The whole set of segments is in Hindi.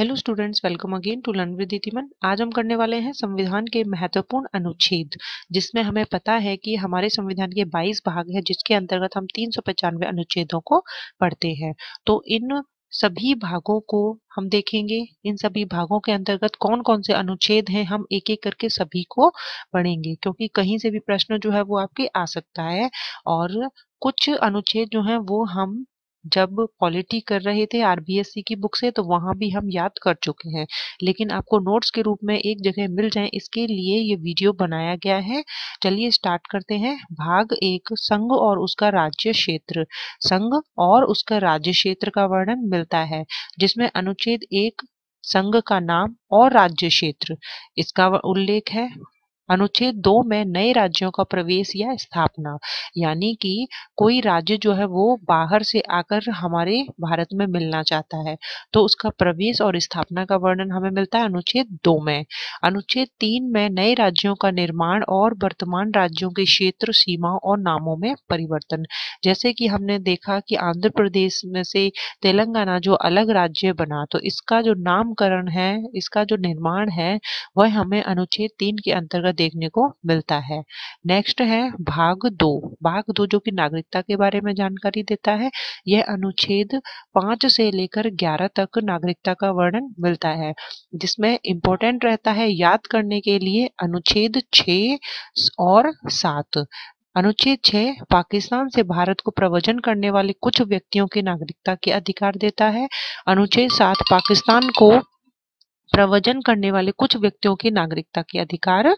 hello students welcome again to learn with आज हम करने वाले हैं संविधान के महत्वपूर्ण अनुच्छेद जिसमें हमें पता है कि हमारे संविधान के 22 भाग हैं जिसके अंतर्गत हम तीन सौ पचानवे अनुच्छेदों को पढ़ते हैं तो इन सभी भागों को हम देखेंगे इन सभी भागों के अंतर्गत कौन कौन से अनुच्छेद हैं हम एक एक करके सभी को पढ़ेंगे क्योंकि कहीं से भी प्रश्न जो है वो आपके आ सकता है और कुछ अनुच्छेद जो हैं वो हम जब पॉलिटी कर रहे थे आरबीएससी की बुक से तो वहाँ भी हम याद कर चुके हैं लेकिन आपको नोट्स के रूप में एक जगह मिल जाए इसके लिए ये वीडियो बनाया गया है चलिए स्टार्ट करते हैं भाग एक संघ और उसका राज्य क्षेत्र संघ और उसका राज्य क्षेत्र का वर्णन मिलता है जिसमें अनुच्छेद एक संघ का नाम और राज्य क्षेत्र इसका उल्लेख है अनुच्छेद दो में नए राज्यों का प्रवेश या स्थापना यानी कि कोई राज्य जो है वो बाहर से आकर हमारे भारत में मिलना चाहता है तो उसका प्रवेश और स्थापना का वर्णन हमें मिलता है अनुच्छेद दो में अनुच्छेद तीन में नए राज्यों का निर्माण और वर्तमान राज्यों के क्षेत्र सीमाओं और नामों में परिवर्तन जैसे कि हमने देखा कि आंध्र प्रदेश में से तेलंगाना जो अलग राज्य बना तो इसका जो नामकरण है इसका जो निर्माण है वह हमें अनुच्छेद तीन के अंतर्गत देखने को मिलता है नेक्स्ट है भाग दो भाग दो जो कि नागरिकता के बारे में जानकारी देता है यह अनुच्छेद पांच से लेकर ग्यारह तक नागरिकता का वर्णन मिलता है जिसमें इंपॉर्टेंट रहता है याद करने के लिए अनुच्छेद छ और सात अनुच्छेद छह पाकिस्तान से भारत को प्रवचन करने वाले कुछ व्यक्तियों की नागरिकता के अधिकार देता है अनुच्छेद सात पाकिस्तान को प्रवचन करने वाले कुछ व्यक्तियों की नागरिकता के अधिकार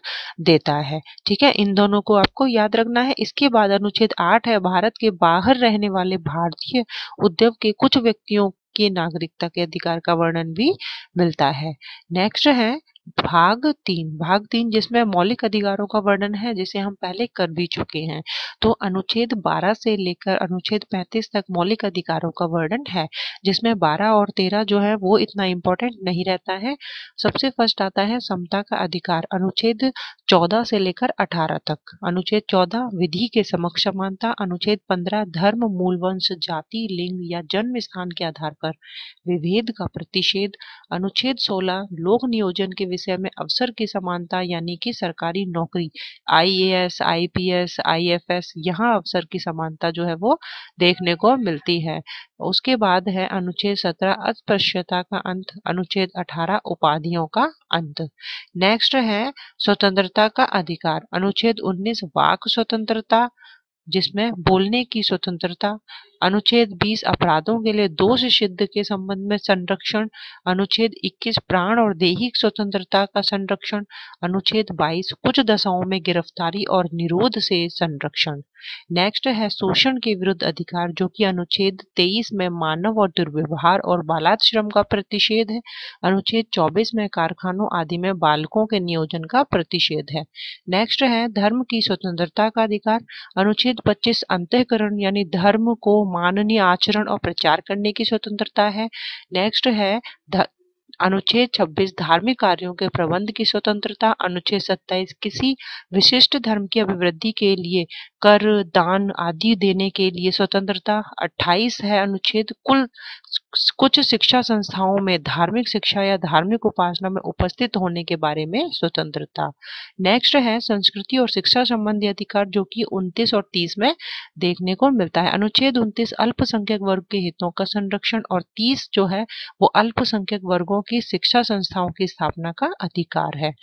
देता है ठीक है इन दोनों को आपको याद रखना है इसके बाद अनुच्छेद आठ है भारत के बाहर रहने वाले भारतीय उद्योग के कुछ व्यक्तियों के नागरिकता के अधिकार का वर्णन भी मिलता है नेक्स्ट है भाग तीन भाग तीन जिसमें मौलिक अधिकारों का वर्णन है जिसे हम पहले कर भी चुके हैं तो अनुच्छेद 12 से लेकर अनुच्छेद 35 तक मौलिक अधिकारों का वर्णन है जिसमें 12 और 13 जो है वो इतना इम्पोर्टेंट नहीं रहता है सबसे फर्स्ट आता है समता का अधिकार अनुच्छेद 14 से लेकर 18 तक अनुच्छेद 14 विधि के समक्ष समानता अनुच्छेद 15 धर्म मूल वंश जाति लिंग या जन्म स्थान के आधार पर विभेद का प्रतिषेध अनुच्छेद सोलह लोक नियोजन के विषय में अवसर की समानता यानी कि सरकारी नौकरी आईएएस, आईपीएस, आईएफएस यहाँ अवसर की समानता जो है वो देखने को मिलती है उसके बाद है अनुच्छेद सत्रह अस्पृश्यता का अंत अनुच्छेद अठारह उपाधियों का अंत नेक्स्ट है स्वतंत्रता का अधिकार अनुच्छेद उन्नीस वाक स्वतंत्रता जिसमें बोलने की स्वतंत्रता अनुच्छेद 20 अपराधों के लिए दोष सिद्ध के संबंध में संरक्षण अनुच्छेद 21 प्राण और देहिक स्वतंत्रता का संरक्षण अनुच्छेद 22 कुछ दशाओं में गिरफ्तारी और निरोध से संरक्षण नेक्स्ट है शोषण के विरुद्ध अधिकार जो कि अनुच्छेद 23 में मानव और दुर्व्यवहार और बालात श्रम का प्रतिषेध है अनुच्छेद 24 में कारखानों आदि में बालकों के नियोजन का प्रतिषेध है नेक्स्ट है धर्म की स्वतंत्रता का अधिकार अनुच्छेद 25 अंतकरण यानी धर्म को माननीय आचरण और प्रचार करने की स्वतंत्रता है नेक्स्ट है अनुच्छेद 26 धार्मिक कार्यों के प्रबंध की स्वतंत्रता अनुच्छेद 27 किसी विशिष्ट धर्म की अभिवृद्धि के लिए कर दान आदि देने के लिए स्वतंत्रता 28 है अनुच्छेद कुल कुछ शिक्षा संस्थाओं में धार्मिक शिक्षा या धार्मिक उपासना में उपस्थित होने के बारे में स्वतंत्रता नेक्स्ट है संस्कृति और शिक्षा संबंधी अधिकार जो कि 29 और 30 में देखने को मिलता है अनुच्छेद 29 अल्पसंख्यक वर्ग के हितों का संरक्षण और 30 जो है वो अल्पसंख्यक वर्गो की शिक्षा संस्थाओं की स्थापना का अधिकार है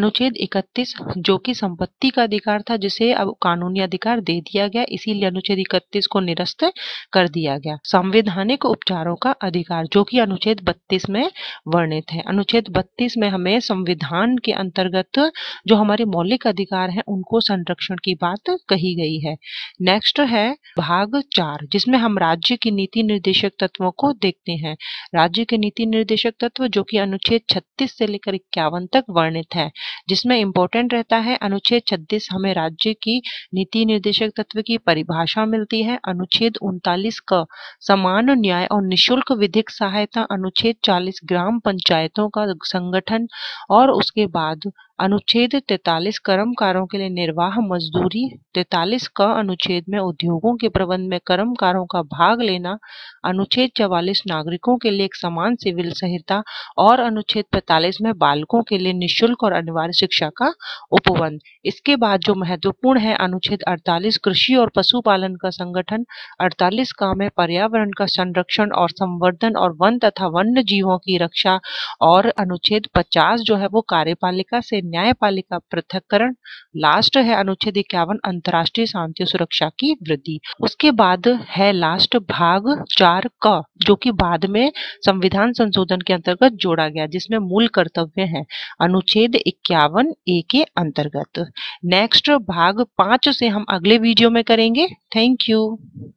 अनुच्छेद इकतीस जो की संपत्ति का अधिकार था जिसे अब कानूनी अधिकार अधिकार दे दिया गया इसीलिए अनुच्छेद इकतीस को निरस्त कर दिया गया संवैधानिक उपचारों का अधिकार जो कि अनुच्छेद बत्तीस में वर्णित है अनुच्छेद बत्तीस में हमें संविधान के अंतर्गत जो हमारे मौलिक अधिकार हैं उनको संरक्षण की बात कही गई है नेक्स्ट है भाग चार जिसमें हम राज्य की नीति निर्देशक तत्वों को देखते हैं राज्य के नीति निर्देशक तत्व जो कि अनुच्छेद छत्तीस से लेकर इक्यावन तक वर्णित है जिसमें इंपॉर्टेंट रहता है अनुच्छेद छत्तीस हमें राज्य की नीति निर्देशक तत्व की परिभाषा मिलती है अनुच्छेद उनतालीस का समान न्याय और निशुल्क विधिक सहायता अनुच्छेद 40 ग्राम पंचायतों का संगठन और उसके बाद अनुच्छेद 43 कर्मकारों के लिए निर्वाह मजदूरी 43 क अनुच्छेद में उद्योगों के प्रबंध में कर्मकारों का भाग लेना अनुच्छेद 44 नागरिकों के लिए एक समान सिविल संहिता और अनुच्छेद 45 में बालकों के लिए निशुल्क और अनिवार्य शिक्षा का उपबंध इसके बाद जो महत्वपूर्ण है अनुच्छेद 48 कृषि और पशुपालन का संगठन अड़तालीस का में पर्यावरण का संरक्षण और संवर्धन और वन तथा वन्य जीवों की रक्षा और अनुच्छेद पचास जो है वो कार्यपालिका से न्यायपालिका पृथककरण लास्ट है अनुच्छेद इक्यावन अंतरराष्ट्रीय शांति और सुरक्षा की वृद्धि उसके बाद है लास्ट भाग चार क जो कि बाद में संविधान संशोधन के अंतर्गत जोड़ा गया जिसमें मूल कर्तव्य है अनुच्छेद इक्यावन ए के अंतर्गत नेक्स्ट भाग पांच से हम अगले वीडियो में करेंगे थैंक यू